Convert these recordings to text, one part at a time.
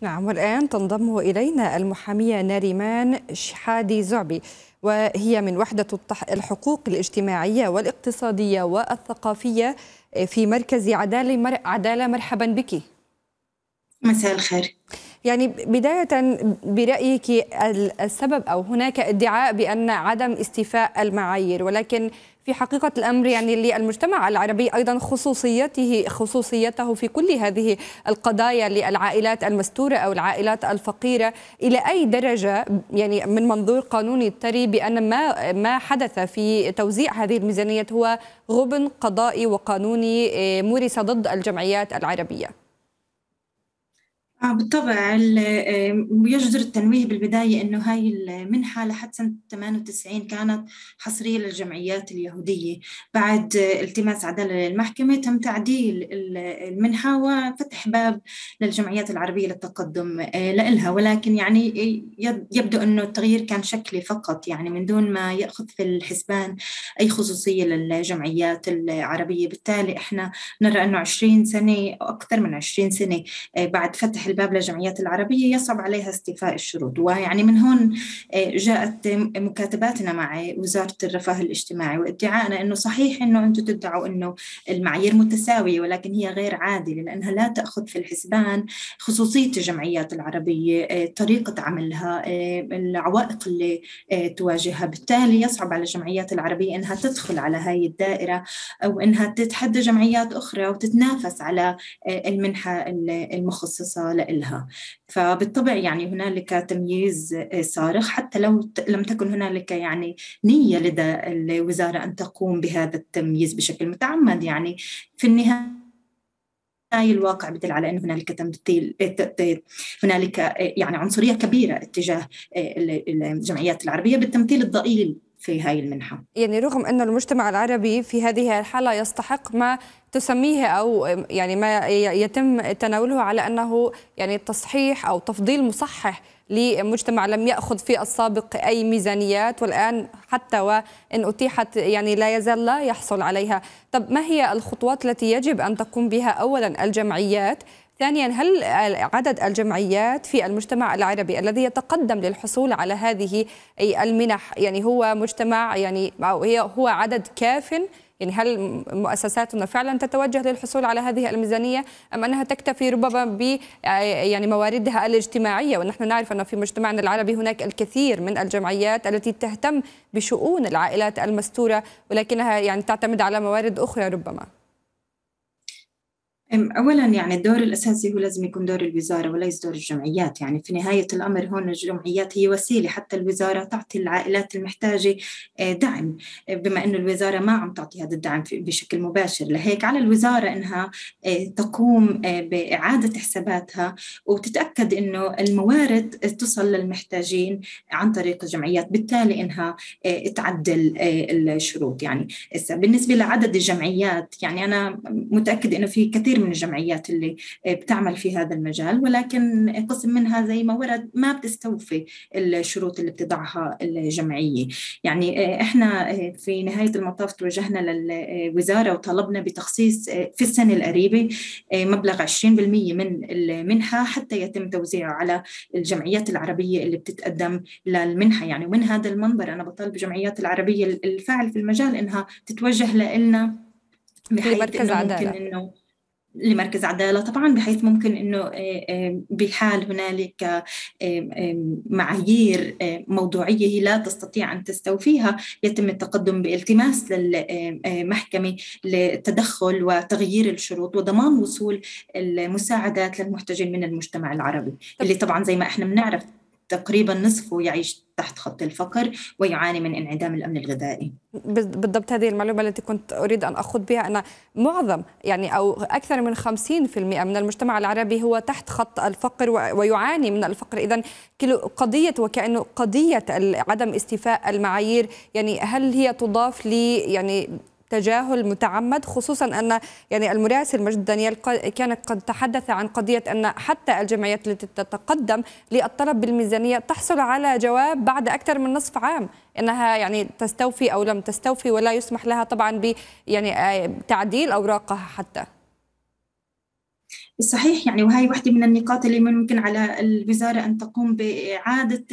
نعم والآن تنضم إلينا المحامية ناريمان شحادي زعبي وهي من وحدة الحقوق الاجتماعية والاقتصادية والثقافية في مركز عدالة, مر... عدالة مرحبا بك مساء الخير يعني بداية برأيك السبب أو هناك ادعاء بأن عدم استيفاء المعايير ولكن في حقيقة الأمر يعني للمجتمع العربي أيضا خصوصيته خصوصيته في كل هذه القضايا للعائلات المستورة أو العائلات الفقيرة إلى أي درجة يعني من منظور قانوني تري بأن ما ما حدث في توزيع هذه الميزانية هو غبن قضائي وقانوني آه، مورس ضد الجمعيات العربية آه بالطبع آه، يجدر التنويه بالبداية أنه هاي المنحة لحد سنة 98 كانت حصرية للجمعيات اليهودية بعد التماس عدالة للمحكمة تم تعديل المنحة وفتح باب للجمعيات العربية للتقدم آه، لإلها ولكن يعني يبدو أنه التغيير كان شكلي فقط يعني من دون ما يأخذ في الحسبان أي خصوصية للجمعيات العربية بالتالي إحنا نرى أنه 20 سنة أو أكثر من 20 سنة آه، بعد فتح الباب للجمعيات العربية يصعب عليها استيفاء الشروط ويعني من هون آه، جاءت مكاتباتنا مع وزارة الرفاه الاجتماعي وادعائنا أنه صحيح أنه أنتم تدعوا أنه المعايير متساوية ولكن هي غير عادلة لأنها لا تأخذ في الحسبان خصوصية الجمعيات العربية آه، طريقة عملها آه، العوائق اللي تواجهها بالتالي يصعب على الجمعيات العربية أنها تدخل على هاي الدائرة أو أنها تتحدى جمعيات أخرى وتتنافس على المنحة المخصصة لإلها فبالطبع يعني هنالك تمييز صارخ آه، حتى لو لم تكن هنالك يعني نية لدى الوزارة أن تقوم بهذا التمييز بشكل متعمد يعني في النهاية هاي الواقع بدل على انه هنالك تمثيل آه، هنالك آه، يعني عنصريه كبيره اتجاه الجمعيات العربيه بالتمثيل الضئيل في هاي المنحة يعني رغم أن المجتمع العربي في هذه الحالة يستحق ما تسميه او يعني ما يتم تناوله على انه يعني تصحيح او تفضيل مصحح لمجتمع لم ياخذ في السابق اي ميزانيات والان حتى وان اتيحت يعني لا يزال لا يحصل عليها، طب ما هي الخطوات التي يجب ان تقوم بها اولا الجمعيات؟ ثانيا هل عدد الجمعيات في المجتمع العربي الذي يتقدم للحصول على هذه المنح يعني هو مجتمع يعني او هي هو عدد كاف يعني هل مؤسساتنا فعلا تتوجه للحصول على هذه الميزانية أم أنها تكتفي ربما ب يعني مواردها الاجتماعية ونحن نعرف أن في مجتمعنا العربي هناك الكثير من الجمعيات التي تهتم بشؤون العائلات المستورة ولكنها يعني تعتمد على موارد أخرى ربما اولا يعني الدور الاساسي هو لازم يكون دور الوزاره وليس دور الجمعيات يعني في نهايه الامر هون الجمعيات هي وسيله حتى الوزاره تعطي العائلات المحتاجه آه، دعم آه، بما انه الوزاره ما عم تعطي هذا الدعم بشكل مباشر لهيك على الوزاره انها آه، تقوم باعاده حساباتها وتتاكد انه الموارد تصل للمحتاجين عن طريق الجمعيات بالتالي انها تعدل الشروط يعني بالنسبه لعدد الجمعيات يعني انا متاكده انه في كثير كثير من الجمعيات اللي آه، بتعمل في هذا المجال ولكن قسم منها زي ما ورد ما بتستوفي الشروط اللي بتضعها الجمعية يعني آه، إحنا آه، في نهاية المطاف توجهنا للوزارة وطالبنا بتخصيص في السنة القريبة مبلغ 20% من المنحة حتى يتم توزيعه على الجمعيات العربية اللي بتتقدم للمنحة يعني ومن هذا المنبر أنا بطالب الجمعيات العربية الفاعل في المجال إنها تتوجه لنا بحيث في مركز إنه عدالة. إنه لمركز عدالة طبعا بحيث ممكن أنه آه، آه، بحال هنالك آه، معايير موضوعية هي لا تستطيع أن تستوفيها يتم التقدم بالتماس للمحكمة للتدخل وتغيير الشروط وضمان وصول المساعدات للمحتجين من المجتمع العربي اللي طبعا زي ما احنا بنعرف تقريبا نصفه يعيش تحت خط الفقر ويعاني من انعدام الامن الغذائي. بالضبط هذه المعلومه التي كنت اريد ان اخذ بها ان معظم يعني او اكثر من 50% من المجتمع العربي هو تحت خط الفقر ويعاني من الفقر، اذا قضيه وكانه قضيه عدم استيفاء المعايير يعني هل هي تضاف ل يعني تجاهل متعمد خصوصا ان يعني المراسل مجد دانيال كان قد تحدث عن قضيه ان حتى الجمعيات التي تتقدم للطلب بالميزانيه تحصل على جواب بعد اكثر من نصف عام انها يعني تستوفي او لم تستوفي ولا يسمح لها طبعا ب يعني آه، تعديل اوراقها حتى صحيح يعني وهي واحدة من النقاط اللي ممكن على الوزارة أن تقوم بإعادة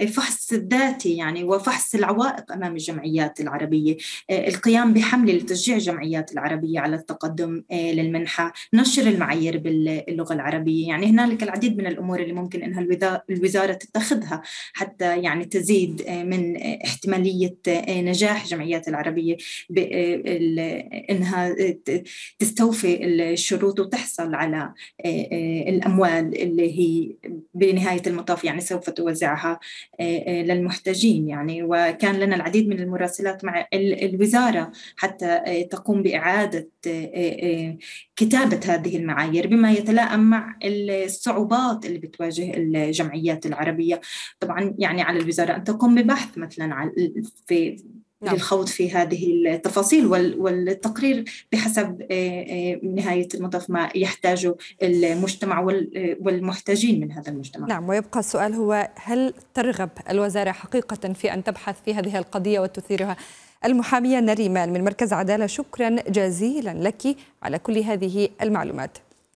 الفحص الذاتي يعني وفحص العوائق أمام الجمعيات العربية آه، القيام بحملة لتشجيع الجمعيات العربية على التقدم آه، للمنحة نشر المعايير باللغة العربية يعني هنالك العديد من الأمور اللي ممكن أنها الوزارة تتخذها حتى يعني تزيد آه، من احتمالية نجاح الجمعيات العربية بأنها تستوفي الشروط وتحت تحصل على آه، آه، الأموال اللي هي بنهاية المطاف يعني سوف توزعها آه، للمحتاجين يعني وكان لنا العديد من المراسلات مع الوزارة حتى تقوم بإعادة كتابة هذه المعايير بما يتلائم مع الصعوبات اللي بتواجه الجمعيات العربية طبعا يعني على الوزارة أن تقوم ببحث مثلا في نعم. للخوض في هذه التفاصيل والتقرير بحسب آه، آه، نهاية المطاف ما يحتاجه المجتمع والمحتاجين من هذا المجتمع نعم ويبقى السؤال هو هل ترغب الوزارة حقيقة في أن تبحث في هذه القضية وتثيرها المحامية نريمان من مركز عدالة شكرا جزيلا لك على كل هذه المعلومات